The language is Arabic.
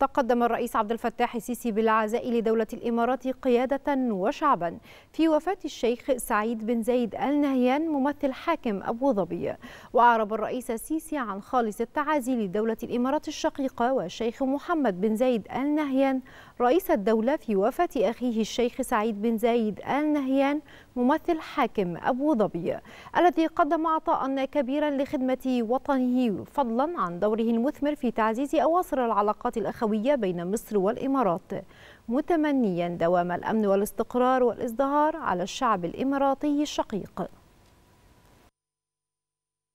تقدم الرئيس عبد الفتاح السيسي بالعزاء لدولة الإمارات قيادة وشعبا في وفاة الشيخ سعيد بن زايد آل نهيان ممثل حاكم أبو ظبي وأعرب الرئيس السيسي عن خالص التعازي لدولة الإمارات الشقيقة والشيخ محمد بن زايد آل نهيان رئيس الدولة في وفاة أخيه الشيخ سعيد بن زايد آل نهيان ممثل حاكم أبو ظبي الذي قدم عطاء كبيرا لخدمة وطنه فضلا عن دوره المثمر في تعزيز أواصر العلاقات الأخوية الأخوية بين مصر والإمارات متمنيا دوام الأمن والاستقرار والازدهار على الشعب الإماراتي الشقيق